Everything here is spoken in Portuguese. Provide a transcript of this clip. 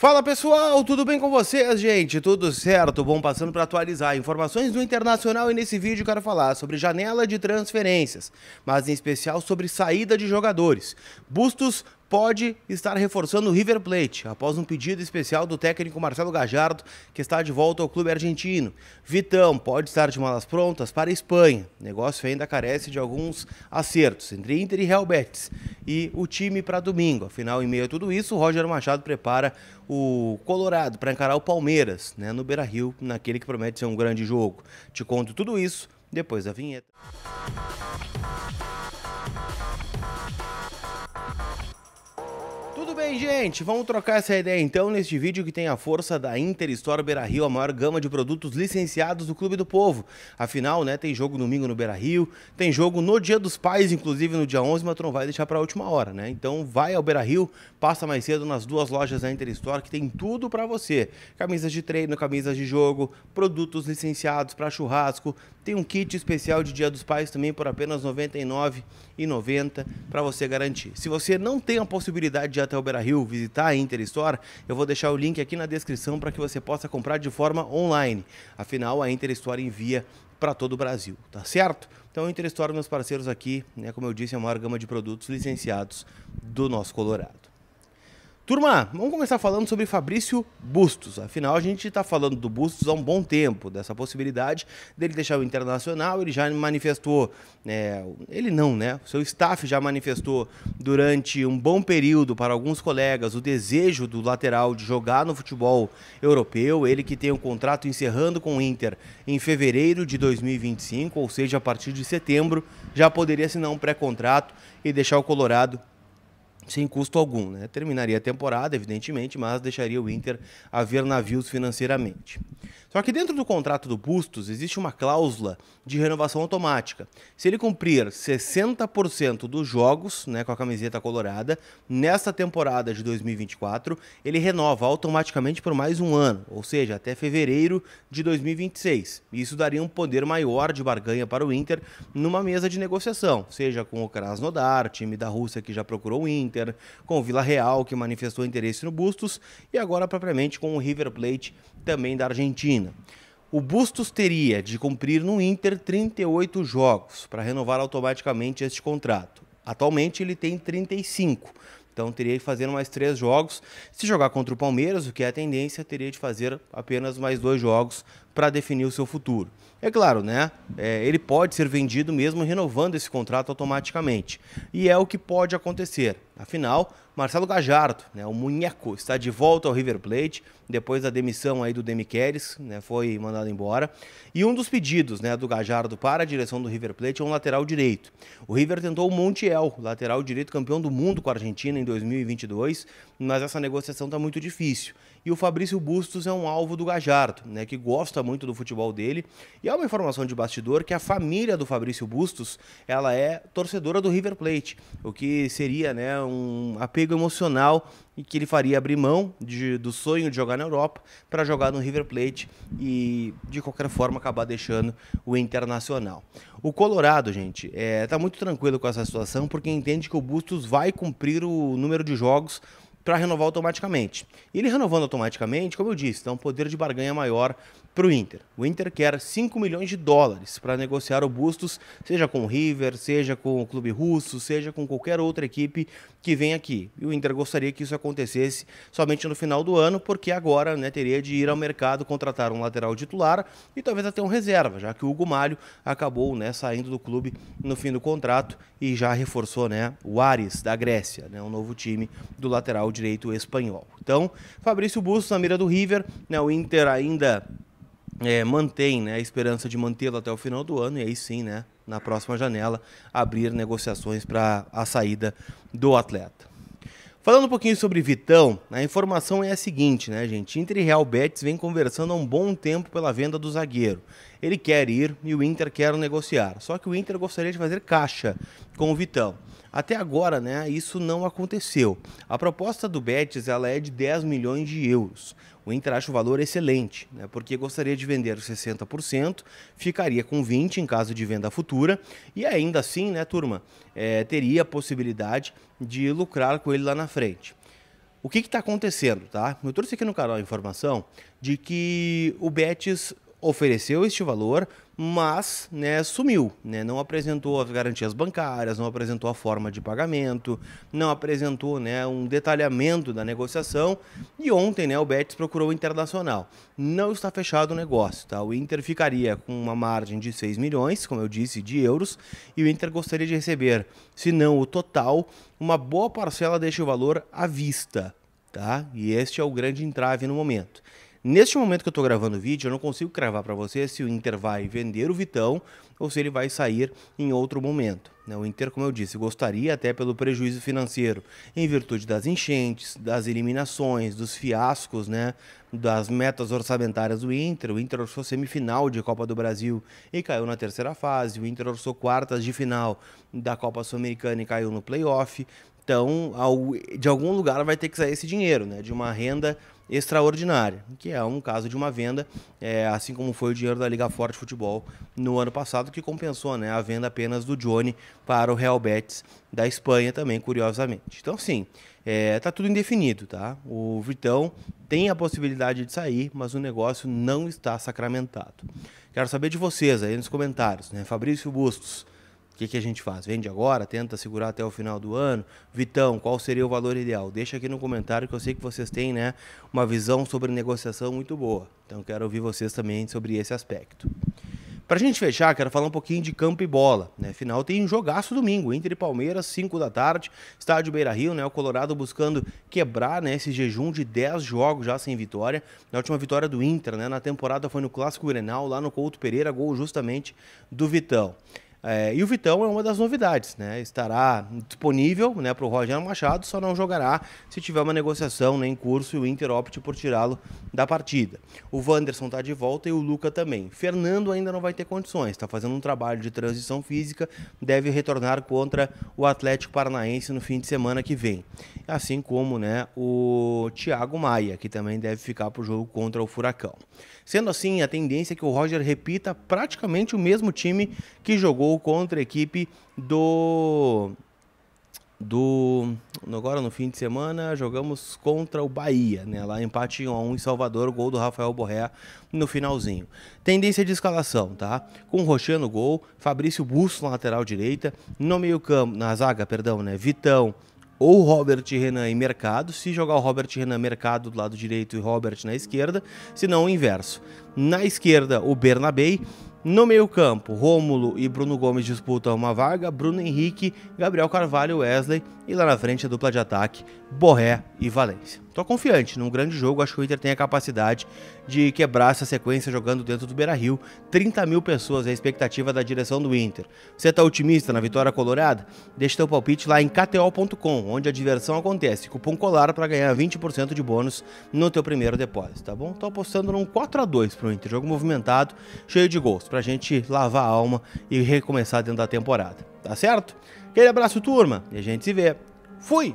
Fala pessoal, tudo bem com vocês, gente? Tudo certo? Bom, passando para atualizar informações do internacional e nesse vídeo quero falar sobre janela de transferências, mas em especial sobre saída de jogadores. Bustos pode estar reforçando o River Plate, após um pedido especial do técnico Marcelo Gajardo, que está de volta ao clube argentino. Vitão pode estar de malas prontas para a Espanha. O negócio ainda carece de alguns acertos entre Inter e Real Betis e o time para domingo. Afinal, em meio a tudo isso, o Roger Machado prepara o Colorado para encarar o Palmeiras, né, no Beira-Rio, naquele que promete ser um grande jogo. Te conto tudo isso depois da vinheta. bem, gente? Vamos trocar essa ideia então neste vídeo que tem a força da Interstore Beira Rio, a maior gama de produtos licenciados do Clube do Povo. Afinal, né, tem jogo domingo no Beira Rio, tem jogo no Dia dos Pais, inclusive no dia 11, mas tu não vai deixar para a última hora, né? Então vai ao Beira Rio, passa mais cedo nas duas lojas da Interstore que tem tudo para você. Camisas de treino, camisas de jogo, produtos licenciados para churrasco, tem um kit especial de Dia dos Pais também por apenas R$ 99,90 para você garantir. Se você não tem a possibilidade de ir até o Beira Rio, visitar a Inter Store, eu vou deixar o link aqui na descrição para que você possa comprar de forma online. Afinal, a Inter Store envia para todo o Brasil, tá certo? Então, a Inter Store, meus parceiros aqui, né, como eu disse, é uma maior gama de produtos licenciados do nosso Colorado. Turma, vamos começar falando sobre Fabrício Bustos. Afinal, a gente está falando do Bustos há um bom tempo, dessa possibilidade dele deixar o Internacional. Ele já manifestou, é, ele não, né? Seu staff já manifestou durante um bom período para alguns colegas o desejo do lateral de jogar no futebol europeu. Ele que tem um contrato encerrando com o Inter em fevereiro de 2025, ou seja, a partir de setembro, já poderia assinar um pré-contrato e deixar o Colorado sem custo algum. Né? Terminaria a temporada, evidentemente, mas deixaria o Inter a ver navios financeiramente. Só que dentro do contrato do Bustos existe uma cláusula de renovação automática. Se ele cumprir 60% dos jogos né, com a camiseta colorada nesta temporada de 2024, ele renova automaticamente por mais um ano, ou seja, até fevereiro de 2026. Isso daria um poder maior de barganha para o Inter numa mesa de negociação, seja com o Krasnodar, time da Rússia que já procurou o Inter, Inter, com o Vila Real, que manifestou interesse no Bustos, e agora propriamente com o River Plate, também da Argentina. O Bustos teria de cumprir no Inter 38 jogos para renovar automaticamente este contrato. Atualmente ele tem 35. Então teria de fazer mais três jogos. Se jogar contra o Palmeiras, o que é a tendência, teria de fazer apenas mais dois jogos para definir o seu futuro. É claro, né? É, ele pode ser vendido mesmo renovando esse contrato automaticamente. E é o que pode acontecer. Afinal, Marcelo Gajardo, né, o Munheco, está de volta ao River Plate depois da demissão aí do Demi Demichelis, né, foi mandado embora. E um dos pedidos né, do Gajardo para a direção do River Plate é um lateral direito. O River tentou o Montiel, lateral direito campeão do mundo com a Argentina em 2022, mas essa negociação está muito difícil. E o Fabrício Bustos é um alvo do Gajardo, né, que gosta muito do futebol dele. E há é uma informação de bastidor que a família do Fabrício Bustos, ela é torcedora do River Plate, o que seria, né, um apego emocional e que ele faria abrir mão de, do sonho de jogar na Europa para jogar no River Plate e de qualquer forma acabar deixando o Internacional. O Colorado, gente, está é, tá muito tranquilo com essa situação porque entende que o Bustos vai cumprir o número de jogos para renovar automaticamente. ele renovando automaticamente, como eu disse, dá um poder de barganha maior para o Inter. O Inter quer 5 milhões de dólares para negociar o Bustos, seja com o River, seja com o Clube Russo, seja com qualquer outra equipe que venha aqui. E o Inter gostaria que isso acontecesse somente no final do ano, porque agora né, teria de ir ao mercado contratar um lateral titular e talvez até um reserva, já que o Hugo Malho acabou né, saindo do clube no fim do contrato e já reforçou né, o Ares da Grécia, né, um novo time do lateral direito espanhol. Então, Fabrício Bustos na mira do River, né, o Inter ainda é, mantém né, a esperança de mantê-lo até o final do ano e aí sim, né, na próxima janela, abrir negociações para a saída do atleta. Falando um pouquinho sobre Vitão, a informação é a seguinte, né, gente? Inter e Real Betis vem conversando há um bom tempo pela venda do zagueiro. Ele quer ir e o Inter quer negociar. Só que o Inter gostaria de fazer caixa com o Vitão. Até agora, né, isso não aconteceu. A proposta do Betis ela é de 10 milhões de euros. O Inter acha o valor excelente, né, porque gostaria de vender os 60%, ficaria com 20% em caso de venda futura, e ainda assim, né, turma, é, teria a possibilidade de lucrar com ele lá na frente. O que está acontecendo, tá? Eu trouxe aqui no canal a informação de que o Betis ofereceu este valor mas né, sumiu, né, não apresentou as garantias bancárias, não apresentou a forma de pagamento, não apresentou né, um detalhamento da negociação e ontem né, o Betis procurou o Internacional. Não está fechado o negócio, tá? o Inter ficaria com uma margem de 6 milhões, como eu disse, de euros e o Inter gostaria de receber, se não o total, uma boa parcela deste valor à vista. Tá? E este é o grande entrave no momento. Neste momento que eu estou gravando o vídeo, eu não consigo cravar para você se o Inter vai vender o Vitão ou se ele vai sair em outro momento. Né? O Inter, como eu disse, gostaria até pelo prejuízo financeiro, em virtude das enchentes, das eliminações, dos fiascos, né? das metas orçamentárias do Inter. O Inter orçou semifinal de Copa do Brasil e caiu na terceira fase. O Inter orçou quartas de final da Copa Sul-Americana e caiu no playoff. Então, de algum lugar vai ter que sair esse dinheiro, né? de uma renda extraordinária, que é um caso de uma venda, é, assim como foi o dinheiro da Liga Forte Futebol no ano passado, que compensou né, a venda apenas do Johnny para o Real Betis da Espanha também, curiosamente. Então, sim, é, tá tudo indefinido, tá? O Vitão tem a possibilidade de sair, mas o negócio não está sacramentado. Quero saber de vocês aí nos comentários, né? Fabrício Bustos, o que, que, a gente faz? Vende agora? Tenta segurar até o final do ano? Vitão, qual seria o valor ideal? Deixa aqui no comentário que eu sei que vocês têm né, uma visão sobre negociação muito boa. Então quero ouvir vocês também sobre esse aspecto. Para a gente fechar, quero falar um pouquinho de campo e bola. Né? Final tem um jogaço domingo, Inter e Palmeiras, 5 da tarde, estádio Beira Rio, né? o Colorado buscando quebrar né, esse jejum de 10 jogos já sem vitória. Na última vitória do Inter, né? na temporada foi no Clássico Grenal, lá no Couto Pereira, gol justamente do Vitão. É, e o Vitão é uma das novidades, né? Estará disponível né, para o Rogério Machado, só não jogará se tiver uma negociação né, em curso e o Inter opte por tirá-lo da partida. O Wanderson está de volta e o Luca também. Fernando ainda não vai ter condições, está fazendo um trabalho de transição física, deve retornar contra o Atlético Paranaense no fim de semana que vem. Assim como né, o Thiago Maia, que também deve ficar para o jogo contra o Furacão. Sendo assim, a tendência é que o Roger repita praticamente o mesmo time que jogou gol contra a equipe do do agora no fim de semana jogamos contra o Bahia, né? Lá empate 1 a 1 em Salvador, gol do Rafael Borré no finalzinho. Tendência de escalação, tá? Com Rochê no gol, Fabrício Busso na lateral direita, no meio-campo, na zaga, perdão, né? Vitão ou Robert Renan e Mercado, se jogar o Robert Renan Mercado do lado direito e Robert na esquerda, se não o inverso. Na esquerda, o Bernabei no meio-campo, Rômulo e Bruno Gomes disputam uma vaga, Bruno Henrique, Gabriel Carvalho, Wesley e lá na frente a dupla de ataque Borré e Valência. Tô confiante, num grande jogo acho que o Inter tem a capacidade de quebrar essa sequência jogando dentro do Beira-Rio. 30 mil pessoas é a expectativa da direção do Inter. Você tá otimista na vitória colorada? Deixe seu palpite lá em kto.com, onde a diversão acontece. Cupom colar para ganhar 20% de bônus no teu primeiro depósito, tá bom? Tô apostando num 4 a 2 pro Inter, jogo movimentado, cheio de gols, pra gente lavar a alma e recomeçar dentro da temporada. Tá certo? Aquele abraço, turma, e a gente se vê. Fui!